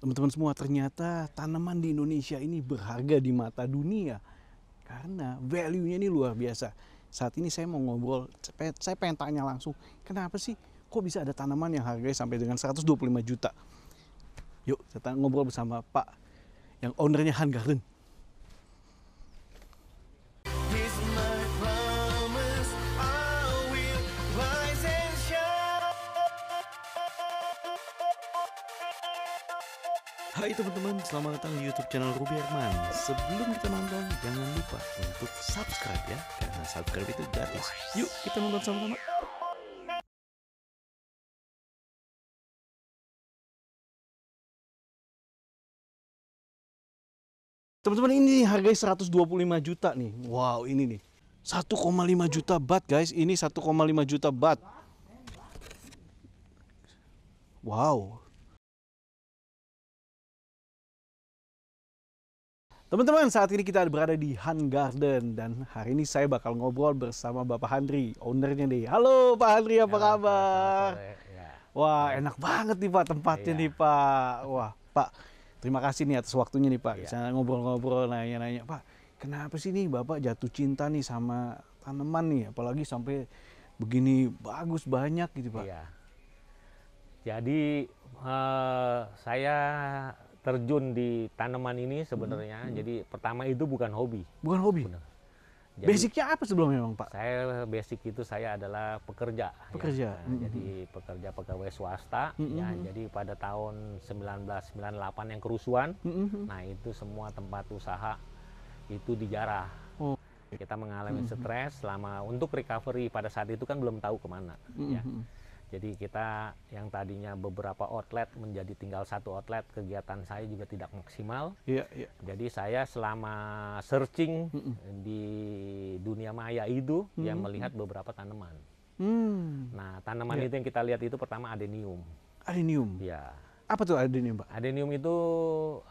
Teman-teman semua, ternyata tanaman di Indonesia ini berharga di mata dunia karena value-nya ini luar biasa. Saat ini saya mau ngobrol, saya pengen tanya langsung, kenapa sih kok bisa ada tanaman yang harganya sampai dengan 125 juta? Yuk, kita ngobrol bersama Pak yang ownernya Han Garden. Hai teman-teman, selamat datang di YouTube channel Ruby Herman. Sebelum kita nonton, jangan lupa untuk subscribe ya, karena subscribe itu gratis. Yuk, kita nonton sama-sama. Teman-teman, ini harganya 125 juta nih. Wow, ini nih. 1,5 juta bat, guys. Ini 1,5 juta bat. Wow, Teman-teman, saat ini kita berada di Han Garden dan hari ini saya bakal ngobrol bersama Bapak Handri, ownernya nih. Halo Pak Handri, apa ya, kabar? ya. Wah, enak banget nih Pak tempatnya ya. nih Pak. Wah, Pak, terima kasih nih atas waktunya nih Pak. Ya. Saya ngobrol-ngobrol, nanya-nanya, Pak, kenapa sih nih Bapak jatuh cinta nih sama tanaman nih, apalagi sampai begini bagus banyak gitu Pak. Ya. Jadi uh, saya terjun di tanaman ini hmm, sebenarnya. Hmm. Jadi pertama itu bukan hobi. Bukan hobi. Bener. Jadi, Basicnya apa sebelumnya memang Pak? Saya basic itu saya adalah pekerja. Ya. Pekerja. Ya. Mm -hmm. Jadi hmm. pekerja pegawai swasta. Mm -hmm. Ya, hmm, jadi pada tahun 1998 yang kerusuhan, mm -hmm. nah itu semua tempat usaha itu dijarah. Oh. Kita mengalami mm -hmm. stres selama untuk recovery pada saat itu kan belum tahu kemana. Mm -hmm. Ya jadi kita yang tadinya beberapa outlet menjadi tinggal satu outlet, kegiatan saya juga tidak maksimal. Iya, iya. Jadi saya selama searching mm -mm. di dunia maya itu, mm -hmm. yang melihat beberapa tanaman. Mm. Nah, tanaman yeah. itu yang kita lihat itu pertama adenium. Adenium. Ya. Apa tuh adenium, Pak? Adenium itu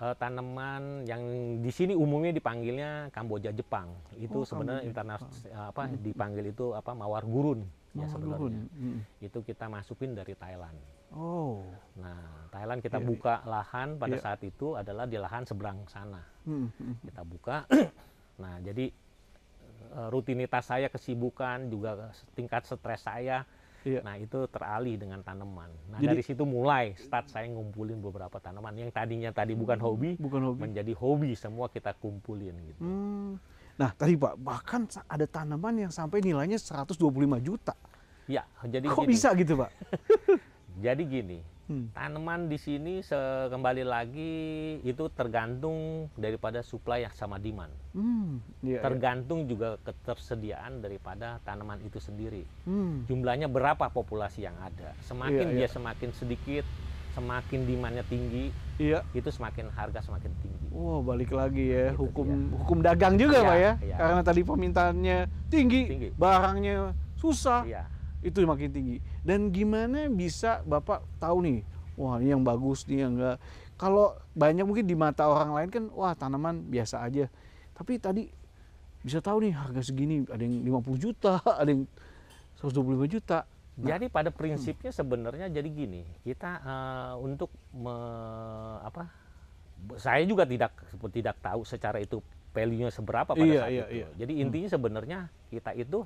uh, tanaman yang di sini umumnya dipanggilnya Kamboja Jepang. Itu oh, sebenarnya internas eh, apa dipanggil itu apa mawar gurun ya sebenarnya. Hmm. Itu kita masukin dari Thailand. Oh. Nah, Thailand kita yeah, iya. buka lahan pada yeah. saat itu adalah di lahan seberang sana. Hmm. Kita buka. nah, jadi eh, rutinitas saya kesibukan juga tingkat stres saya Yeah. Nah itu teralih dengan tanaman. Nah Jadi, dari situ mulai start saya ngumpulin beberapa tanaman yang tadinya tadi bukan hobi, bukan hobi. menjadi hobi semua kita kumpulin gitu. Hmm. Nah, tadi Pak, bahkan ada tanaman yang sampai nilainya 125 juta. Ya, jadi Kok gini. bisa gitu, Pak? jadi gini, hmm. tanaman di sini kembali lagi itu tergantung daripada supply yang sama demand. Hmm. Ya, tergantung ya. juga ketersediaan daripada tanaman itu sendiri. Hmm. Jumlahnya berapa populasi yang ada. Semakin ya, dia iya. semakin sedikit, semakin demandnya tinggi iya itu semakin harga semakin tinggi wow balik lagi ya gitu, hukum iya. hukum dagang juga iya, pak ya iya. karena tadi permintaannya tinggi, tinggi. barangnya susah iya. itu makin tinggi dan gimana bisa bapak tahu nih wah ini yang bagus nih yang enggak kalau banyak mungkin di mata orang lain kan wah tanaman biasa aja tapi tadi bisa tahu nih harga segini ada yang 50 juta ada yang 125 juta Nah. Jadi pada prinsipnya sebenarnya jadi gini, kita uh, untuk me, apa? Saya juga tidak tidak tahu secara itu value-nya seberapa pada iya, saat iya, itu. Iya. Jadi hmm. intinya hmm. sebenarnya kita itu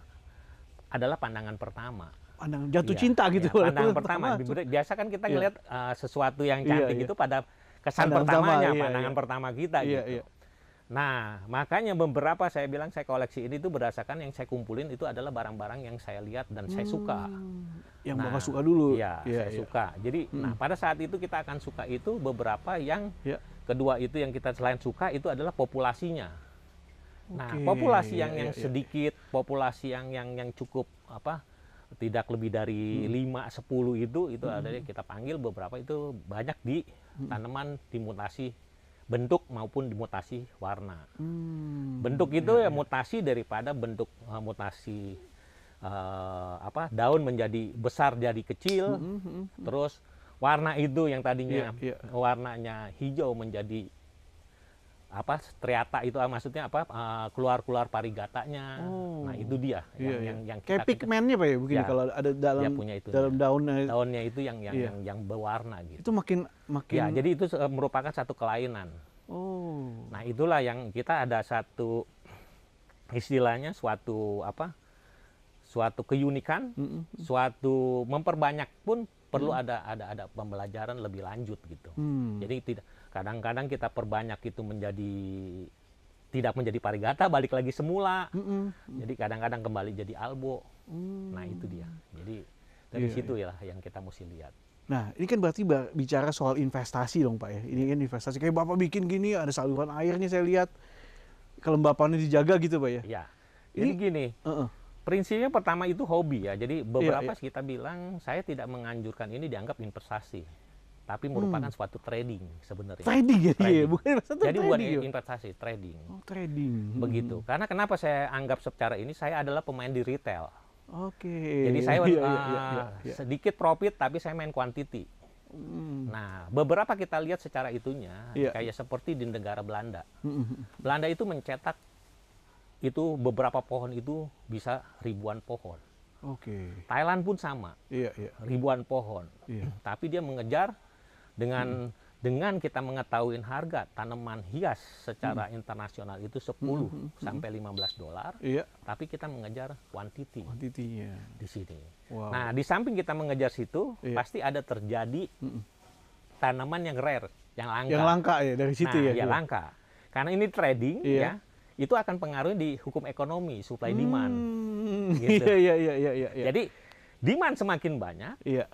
adalah pandangan pertama. Pandangan jatuh iya, cinta gitu. Iya, pandangan pertama. Biasa kan kita iya. ngelihat uh, eh, sesuatu yang iya, cantik iya, iya. itu pada kesan pandangan pertamanya, sama, iya, pandangan iya. pertama kita iya, gitu. Iya. Nah, makanya beberapa saya bilang saya koleksi ini itu berdasarkan yang saya kumpulin itu adalah barang-barang yang saya lihat dan hmm. saya suka. Hmm. Yang nah, bapak suka dulu. Iya, ya, saya ya. suka. Jadi, nah, hmm. nah pada saat itu kita akan suka itu beberapa yang ya. kedua itu yang kita selain suka itu adalah populasinya. Okay. Nah, populasi yang ya, yang iya. sedikit, ya. populasi yang yang yang cukup apa? tidak lebih dari hmm. 5 10 itu itu hmm. ada yang kita panggil beberapa itu banyak di hmm. tanaman dimutasi bentuk maupun dimutasi warna. Hmm. Bentuk itu iya, ya, iya. mutasi daripada bentuk uh, mutasi uh, apa daun menjadi besar jadi kecil, hmm. hmm, hmm, hmm. terus warna itu yang tadinya yeah, yeah. warnanya hijau menjadi apa triata itu ah, maksudnya apa ah, keluar-keluar parigatanya. Oh. Nah, itu dia yang iya, yang, iya. yang kayak pigmennya Pak ya begini ya, kalau ada dalam punya itu, dalam ya. daunnya daunnya itu yang yang, iya. yang yang berwarna gitu. Itu makin makin Ya, jadi itu eh, merupakan satu kelainan. Oh. Nah, itulah yang kita ada satu istilahnya suatu apa? suatu keunikan, mm -hmm. suatu memperbanyak pun perlu mm. ada ada ada pembelajaran lebih lanjut gitu. Mm. Jadi tidak kadang-kadang kita perbanyak itu menjadi tidak menjadi parigata balik lagi semula mm -mm. jadi kadang-kadang kembali jadi albo mm. nah itu dia jadi dari yeah, iya. situ yeah. ya yang kita mesti lihat Nah, ini kan berarti bicara soal investasi dong Pak ya. Ini kan investasi. Kayak Bapak bikin gini, ada saluran airnya saya lihat. Kelembapannya dijaga gitu Pak ya. Iya. ini Jadi ini, gini, uh -uh. prinsipnya pertama itu hobi ya. Jadi iya, beberapa ya, kita bilang, saya tidak menganjurkan ini dianggap investasi tapi hmm. merupakan hmm. suatu trading sebenarnya. Trading, iya, iya, trading. ya, bukan Jadi bukan iya. investasi, trading. Oh, trading. Hmm. Begitu. Karena kenapa saya anggap secara ini saya adalah pemain di retail. Oke. Okay. Jadi saya ya, uh, ya, ya, ya. sedikit profit tapi saya main quantity. Hmm. Nah, beberapa kita lihat secara itunya ya. kayak seperti di negara Belanda. Hmm, hmm. Belanda itu mencetak itu beberapa pohon itu bisa ribuan pohon. Oke. Okay. Thailand pun sama. Iya, iya. Ribuan pohon. Iya. Tapi dia mengejar dengan hmm. dengan kita mengetahui harga tanaman hias secara hmm. internasional itu 10 hmm, sampai 15 dolar, iya. tapi kita mengejar quantity, quantity ya. di sini. Wow. Nah, di samping kita mengejar situ, iya. pasti ada terjadi tanaman yang rare, yang langka. Yang langka ya dari situ nah, ya. Ya langka. Karena ini trading iya. ya, itu akan pengaruh di hukum ekonomi, supply hmm, demand. Gitu. Iya, iya, iya, iya, iya. Jadi demand semakin banyak, iya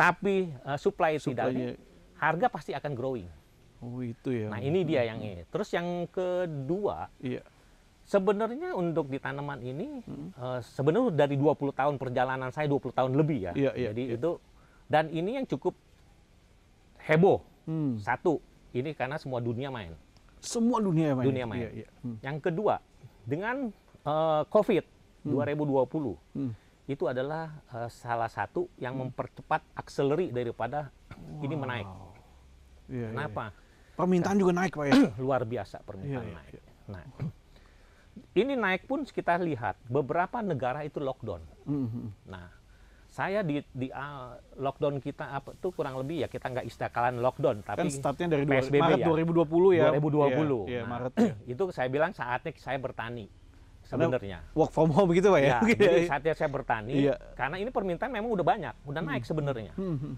tapi uh, supply tidak ada, harga pasti akan growing. Oh itu ya. Nah ini dia yang hmm. ini. Terus yang kedua, iya. sebenarnya untuk di tanaman ini hmm. uh, sebenarnya dari 20 tahun perjalanan saya 20 tahun lebih ya. Iya, iya, Jadi iya. itu dan ini yang cukup heboh. Hmm. Satu, ini karena semua dunia main. Semua dunia main. Dunia main. Iya, iya. Hmm. Yang kedua, dengan uh, COVID hmm. 2020, hmm itu adalah uh, salah satu yang hmm. mempercepat akseleri daripada wow. ini menaik. Yeah, iya, Kenapa? Yeah. Permintaan juga naik pak ya. luar biasa permintaan yeah, iya, naik. Yeah. Nah, ini naik pun kita lihat beberapa negara itu lockdown. Mm -hmm. Nah, saya di, di uh, lockdown kita apa tuh kurang lebih ya kita nggak istakalan lockdown kan tapi kan startnya dari PSBB Maret ya. 2020 ya 2020 yeah, yeah, nah, Maret, ya. itu saya bilang saatnya saya bertani sebenarnya. Work from home gitu Pak ya? Iya, ya jadi saatnya saya bertani, iya. karena ini permintaan memang udah banyak, udah naik hmm. sebenarnya. Hmm, hmm.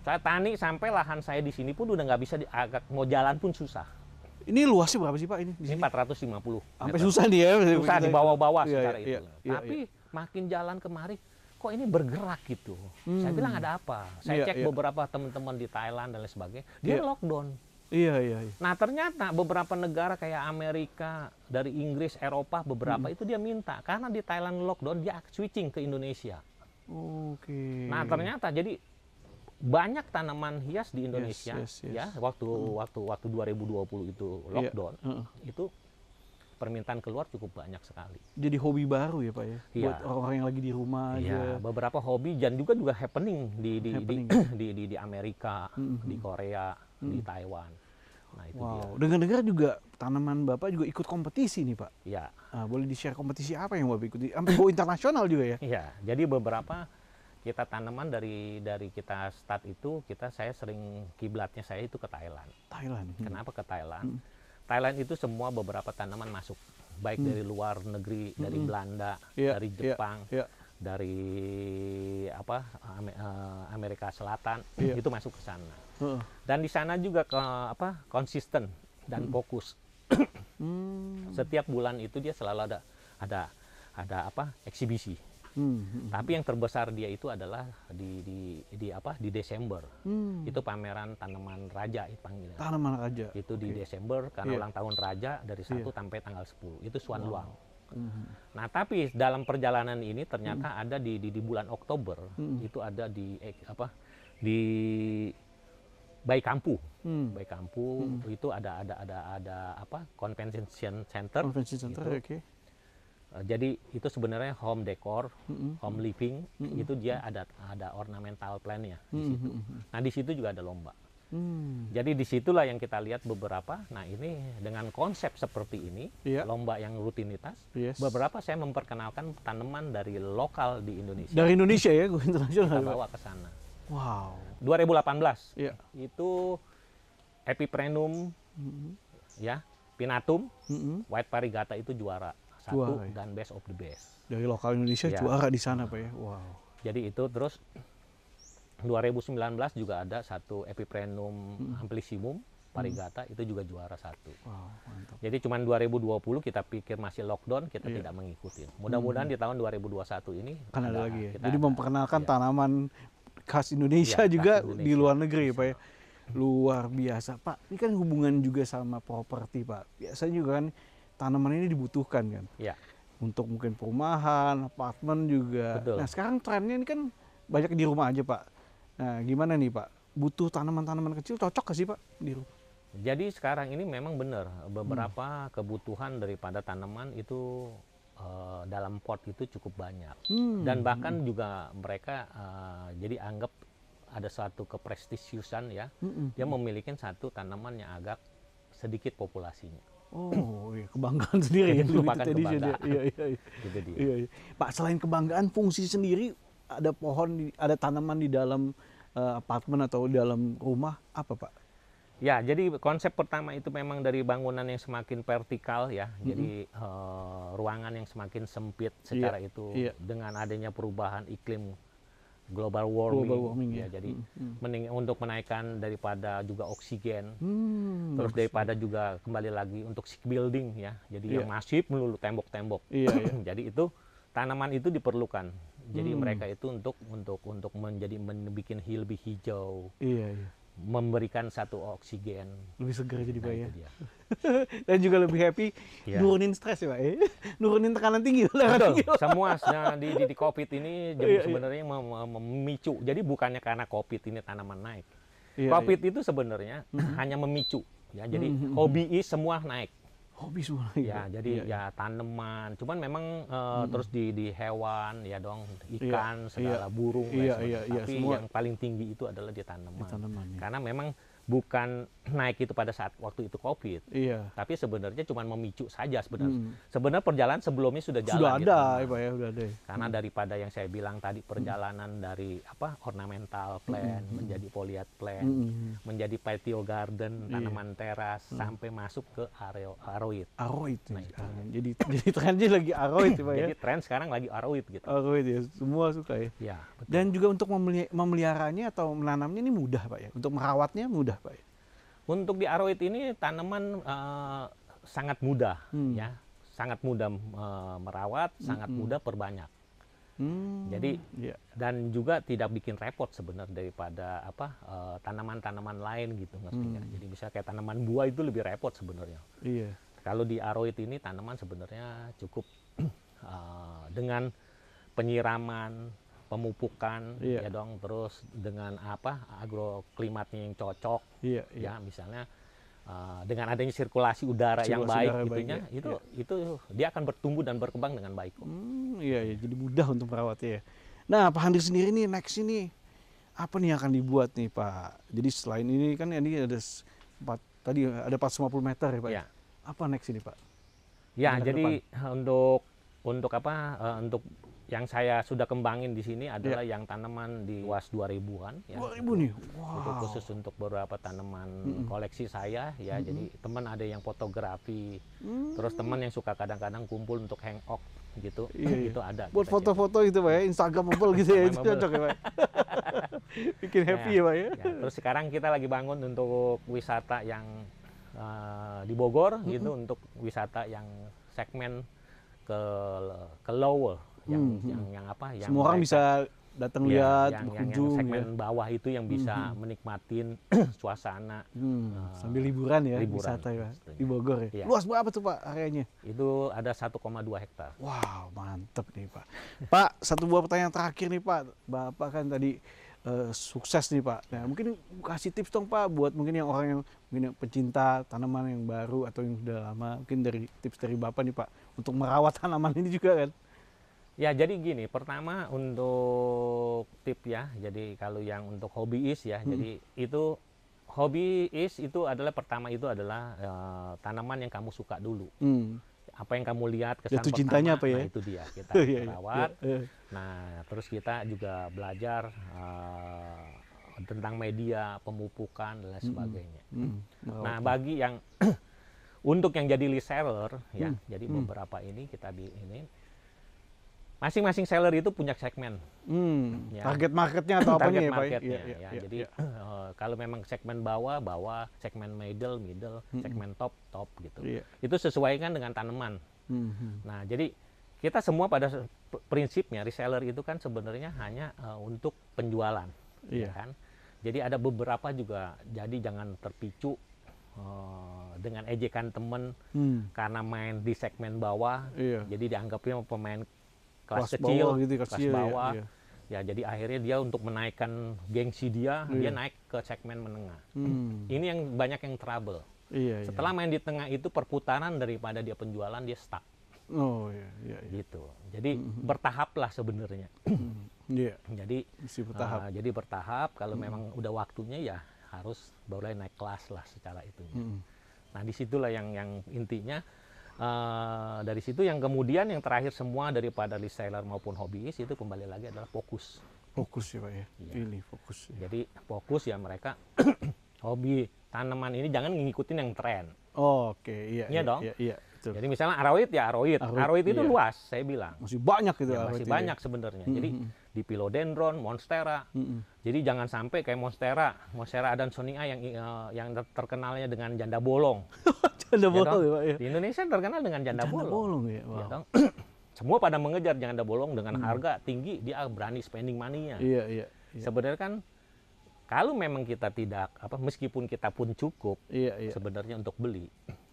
Saya tani sampai lahan saya di sini pun udah nggak bisa, di, agak mau jalan pun susah. Ini luasnya berapa sih Pak ini? Di ini lima 450. Sampai susah dia, ya, Susah di bawah-bawah iya, secara iya, itu. Iya, iya. Tapi iya. makin jalan kemari, kok ini bergerak gitu. Hmm. Saya bilang ada apa? Saya yeah, cek yeah. beberapa teman-teman di Thailand dan lain sebagainya, dia yeah. lockdown. Iya, iya, iya. Nah, ternyata beberapa negara kayak Amerika, dari Inggris, Eropa, beberapa hmm. itu dia minta karena di Thailand lockdown dia switching ke Indonesia. Oke. Okay. Nah, ternyata jadi banyak tanaman hias di Indonesia yes, yes, ya, yes. ya waktu hmm. waktu waktu 2020 itu iya. lockdown yeah. uh itu permintaan keluar cukup banyak sekali. Jadi hobi baru ya pak ya, Yeah. buat orang yang lagi di rumah. ya Beberapa hobi dan juga juga happening di di happening. Di, di, di di Amerika, mm -hmm. di hmm. Korea, hmm. di Taiwan. Nah, itu wow. dia. Dengar-dengar juga tanaman Bapak juga ikut kompetisi nih, Pak. Iya. Nah, boleh di-share kompetisi apa yang Bapak ikuti? Sampai go internasional juga ya? Iya. Jadi beberapa kita tanaman dari dari kita start itu kita saya sering kiblatnya saya itu ke Thailand. Thailand. Hmm. Kenapa ke Thailand? Hmm. Thailand itu semua beberapa tanaman masuk, baik hmm. dari luar negeri, hmm. Iya, dari Belanda, yeah, dari Jepang. Yeah, yeah dari apa eh, Amerika Selatan yeah. itu masuk ke sana uh. dan di sana juga ke, apa konsisten dan hmm. fokus hmm. setiap bulan itu dia selalu ada ada ada apa eksibisi hmm. hmm. tapi yang terbesar dia itu adalah di di, di apa di Desember hmm. itu pameran tanaman raja itu panggilnya tanaman raja itu okay. di Desember karena yeah. ulang tahun raja dari satu yeah. sampai tanggal 10 itu Swan wow. Luang Mm-hmm. Nah, tapi dalam perjalanan ini ternyata mm-hmm. ada di, di di bulan Oktober mm-hmm. itu ada di eh, apa di Bayi Kampu. Hmm. Bayi hmm. itu ada ada ada ada apa? Convention Center. Convention Center, gitu. oke. Okay. Eh, jadi itu sebenarnya home decor, hmm home living, hmm itu dia ada ada ornamental plan-nya di mm-hmm. situ. Nah, di situ juga ada lomba. Hmm. Jadi disitulah yang kita lihat beberapa. Nah ini dengan konsep seperti ini, yeah. lomba yang rutinitas, yes. beberapa saya memperkenalkan tanaman dari lokal di Indonesia. Dari Indonesia ya, gue internasional. Kita bawa ke sana. Wow. 2018 yeah. itu Epiprenum, mm -hmm. ya, Pinatum, mm -hmm. White Parigata itu juara satu juara, iya. dan best of the best. Dari lokal Indonesia yeah. juara di sana, pak ya. Wow. Jadi itu terus 2019 juga ada satu Epiprenum hmm. amplissimum hmm. Parigata hmm. itu juga juara satu. Wow, Jadi cuma 2020 kita pikir masih lockdown kita yeah. tidak mengikuti. Mudah-mudahan hmm. di tahun 2021 ini kan ada, lagi. Ya? Kita Jadi ada, memperkenalkan ya. tanaman khas Indonesia ya, juga Indonesia. di luar negeri, Indonesia. Pak ya. Luar biasa, Pak. Ini kan hubungan juga sama properti, Pak. Biasanya juga kan tanaman ini dibutuhkan kan. Ya. Untuk mungkin perumahan, apartemen juga. Betul. Nah, sekarang trennya ini kan banyak di rumah aja, Pak. Nah, gimana nih Pak? Butuh tanaman-tanaman kecil cocok gak sih Pak di rumah? Jadi sekarang ini memang benar hmm. beberapa hmm. kebutuhan daripada tanaman itu uh, dalam pot itu cukup banyak hmm. dan bahkan hmm. juga mereka uh, jadi anggap ada suatu keprestisiusan ya hmm. dia memiliki satu tanaman yang agak sedikit populasinya. Oh, iya, kebanggaan sendiri itu ya. kebanggaan. Iya, iya, iya. Gitu dia. Iya, iya. Pak, selain kebanggaan, fungsi sendiri ada pohon, ada tanaman di dalam Eh, apartemen atau dalam rumah apa pak? Ya, jadi konsep pertama itu memang dari bangunan yang semakin vertikal ya, mm-hmm. jadi uh, ruangan yang semakin sempit iya, secara yeah, itu yeah. dengan adanya perubahan iklim global warming, global warming ya, ya. jadi mm-hmm. untuk menaikkan daripada juga oksigen, mm, terus daripada juga kembali lagi untuk sick building ya, jadi yeah. yang iya. masif melulu tembok-tembok, yeah, iya, yeah. jadi itu tanaman itu diperlukan jadi hmm. mereka itu untuk untuk untuk menjadi membuat lebih hijau. Iya, iya. Memberikan satu oksigen. Lebih segar jadi nah, pak ya. Dan juga lebih happy. Yeah. Nurunin stres ya pak. Eh? Nurunin tekanan tinggi. Betul. Semua nah, di, di, di COVID ini jadi iya, iya. sebenarnya iya. memicu. Jadi bukannya karena COVID ini tanaman naik. Iya, COVID iya. itu sebenarnya mm-hmm. hanya memicu. Ya, jadi mm-hmm. hobi semua naik hobi sebenarnya ya jadi iya, ya iya. tanaman cuman memang uh, hmm. terus di di hewan ya dong iya, ikan iya, segala iya, burung iya, iya, iya, tapi semua. yang paling tinggi itu adalah di tanaman, di tanaman ya. karena memang bukan naik itu pada saat waktu itu covid, iya. tapi sebenarnya cuma memicu saja sebenarnya. Hmm. Sebenarnya perjalanan sebelumnya sudah jalan. Sudah gitu. ada, gitu. ya pak ya, sudah ada. Karena hmm. daripada yang saya bilang tadi hmm. perjalanan hmm. dari apa ornamental plan hmm. menjadi foliat plan, hmm, hmm, hmm. menjadi patio garden, iya. tanaman iya. teras, hmm. sampai masuk ke areo, aroid. Aroid. Nah, ya. itu. Ah, jadi jadi trennya lagi aroid pak ya. Jadi tren sekarang lagi aroid gitu. Aroid ya, semua suka ya. ya Dan juga untuk memeliharanya atau menanamnya ini mudah pak ya, untuk merawatnya mudah baik. Untuk di aroid ini tanaman uh, sangat mudah hmm. ya, sangat mudah uh, merawat, hmm. sangat mudah perbanyak. Hmm, Jadi yeah. dan juga tidak bikin repot sebenarnya daripada apa eh, tanaman-tanaman uh, lain gitu nggak Hmm. Jadi bisa kayak tanaman buah itu lebih repot sebenarnya. Yeah. Kalau di aroid ini tanaman sebenarnya cukup uh, dengan penyiraman pemupukan yeah. ya dong terus dengan apa agroklimatnya yang cocok yeah, yeah. ya misalnya uh, dengan adanya sirkulasi udara sirkulasi yang baik udara gitunya ya, itu yeah. itu dia akan bertumbuh dan berkembang dengan baik kok. Hmm, iya ya jadi mudah untuk ya Nah Pak Handi sendiri nih next ini apa nih yang akan dibuat nih Pak? Jadi selain ini kan ya, ini ada empat tadi ada 450 meter ya Pak. Yeah. Iya. Apa next ini Pak? Ya jadi depan. untuk untuk apa eh, untuk yang saya sudah kembangin di sini adalah yeah. yang tanaman di luas 2000-an ya. 2000 nih. Wow. Itu khusus untuk beberapa tanaman mm -hmm. koleksi saya ya. Mm -hmm. Jadi teman ada yang fotografi. Mm -hmm. Terus teman yang suka kadang-kadang kumpul untuk hang out gitu. Yeah. Iya. itu ada. Buat foto-foto gitu Pak ya, instagram Instagramable gitu ya. Itu cocok ya Pak. Bikin ya, happy ya, Pak ya. ya. Terus sekarang kita lagi bangun untuk wisata yang uh, di Bogor mm -hmm. gitu untuk wisata yang segmen ke ke lower yang hmm. yang, hmm. yang apa yang semua orang bisa datang ya, lihat yang, yang, yang segmen ya. bawah itu yang hmm, bisa hmm. menikmatin suasana hmm. uh, sambil liburan ya liburan, wisata ya di Bogor ya. ya luas berapa tuh pak areanya itu ada 1,2 hektar wow mantep nih pak pak satu buah pertanyaan terakhir nih pak bapak kan tadi uh, sukses nih pak nah mungkin kasih tips dong pak buat mungkin yang orang yang mungkin yang pecinta tanaman yang baru atau yang sudah lama mungkin dari tips dari bapak nih pak untuk merawat tanaman ini juga kan Ya jadi gini, pertama untuk tip ya, jadi kalau yang untuk hobiis ya, hmm. jadi itu hobiis itu adalah pertama itu adalah uh, tanaman yang kamu suka dulu. Hmm. Apa yang kamu lihat kesan pertama, cintanya apa ya? Nah, itu dia kita oh, iya, iya. rawat. Iya, nah terus kita juga belajar uh, tentang media pemupukan dan lain hmm. sebagainya. Hmm. Hmm. Nah, nah bagi yang untuk yang jadi reseller, ya, hmm. jadi hmm. beberapa ini kita ini masing-masing seller itu punya segmen. Hmm, ya. Target marketnya atau apa ya, ya, marketnya, iya, ya, ya, ya, Jadi ya. Uh, kalau memang segmen bawah, bawah, segmen middle, middle, hmm. segmen top, top gitu. Yeah. Itu sesuaikan dengan tanaman. Hmm. Nah, jadi kita semua pada prinsipnya reseller itu kan sebenarnya hanya uh, untuk penjualan, ya. ya kan? Jadi ada beberapa juga. Jadi jangan terpicu eh, dengan ejekan temen hmm. karena main di segmen bawah iya. jadi dianggapnya pemain kelas, kelas kecil, bawah gitu, ya, kelas, kelas bawah. Iya, iya. Ya, jadi akhirnya dia untuk menaikkan gengsi dia, iya. dia naik ke segmen menengah. Hmm. Ini yang banyak yang trouble. Iya, iya. Setelah iya. main di tengah itu perputaran daripada dia penjualan dia stuck. Oh iya, iya, iya. Gitu. Jadi mm-hmm. bertahaplah sebenarnya. Hmm. yeah. Jadi bertahap. Uh, jadi bertahap kalau mm-hmm. memang udah waktunya ya harus boleh naik kelas lah secara itu. Mm-hmm. Nah, disitulah yang yang intinya Uh, dari situ yang kemudian yang terakhir semua daripada reseller maupun hobiis itu kembali lagi adalah fokus. Fokus ya Pak ya. ya. Pilih fokus. Ya. Jadi fokus ya mereka hobi tanaman ini jangan ngikutin yang tren. Oh, Oke, okay. Iya, iya. Iya, dong. Iya, iya, betul. Jadi misalnya aroid ya aroid. Aroid, aroid itu iya. luas, saya bilang. Masih banyak itu iya, ya, masih banyak ya. sebenarnya. Mm -hmm. Jadi mm-hmm di Pilodendron, Monstera. Mm -hmm. Jadi jangan sampai kayak Monstera, Monstera sonia yang uh, yang terkenalnya dengan janda bolong. janda ya bolong ya, ya, Di Indonesia terkenal dengan janda, janda bolong. bolong ya, iya wow. ya Semua pada mengejar janda bolong dengan hmm. harga tinggi dia berani spending money-nya. Iya, iya, iya. Sebenarnya kan kalau memang kita tidak apa meskipun kita pun cukup iya, iya. sebenarnya untuk beli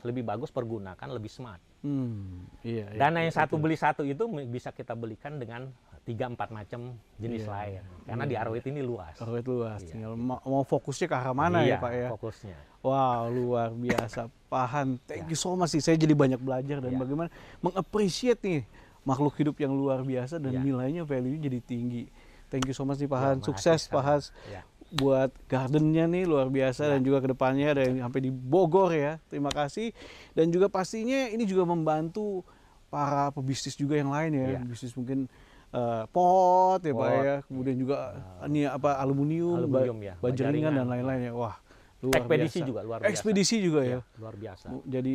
lebih bagus pergunakan lebih smart. Hmm, iya, iya, Dana yang iya, satu beli satu itu bisa kita belikan dengan tiga empat macam jenis yeah. lain karena yeah. di Arwit iya. ini luas. Arwit luas, yeah. tinggal mau, mau fokusnya ke arah mana yeah, ya iya, Pak ya? Fokusnya. Wow luar biasa, paham Thank yeah. you so much sih, saya jadi banyak belajar dan yeah. bagaimana mengapresiasi nih makhluk hidup yang luar biasa dan yeah. nilainya value jadi tinggi. Thank you so much nih Pahan, iya, yeah, sukses Pahan. Yeah buat gardennya nih luar biasa ya. dan juga kedepannya ada yang sampai di Bogor ya terima kasih dan juga pastinya ini juga membantu para pebisnis juga yang lain ya, ya. bisnis mungkin Eh, pot ya Pak ya, kemudian juga ah. ini apa aluminium, aluminium ya, baja ringan dan lain-lain ya. Wah, luar Ekspedisi biasa. juga luar biasa. Ekspedisi juga ya. ya luar biasa. Jadi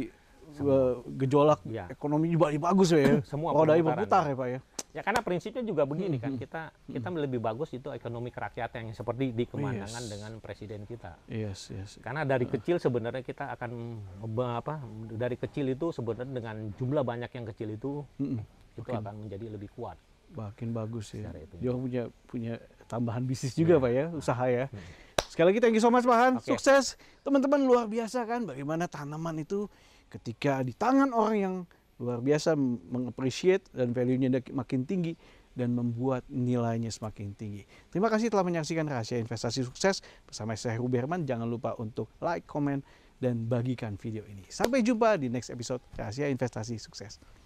semua. Eh, gejolak ya. ekonomi juga bagus ya. Semua roda berputar ya. Pak ya. Ya karena prinsipnya juga begini kan hmm, hmm. kita hmm. kita lebih bagus itu ekonomi kerakyatan yang seperti di kemandangan yes. dengan presiden kita. Yes, yes. Karena dari ah. kecil sebenarnya kita akan apa dari kecil itu sebenarnya dengan jumlah banyak yang kecil itu hmm, itu okay. akan menjadi lebih kuat. Makin bagus ya. ya. Dia punya punya tambahan bisnis juga yeah. Pak ya, usaha ya. Hmm. Sekali lagi thank you so much Pak Han. Okay. Sukses. Teman-teman luar biasa kan bagaimana tanaman itu ketika di tangan orang yang luar biasa mengapresiat dan value-nya makin tinggi dan membuat nilainya semakin tinggi. Terima kasih telah menyaksikan rahasia investasi sukses bersama saya Ruberman. Jangan lupa untuk like, comment, dan bagikan video ini. Sampai jumpa di next episode rahasia investasi sukses.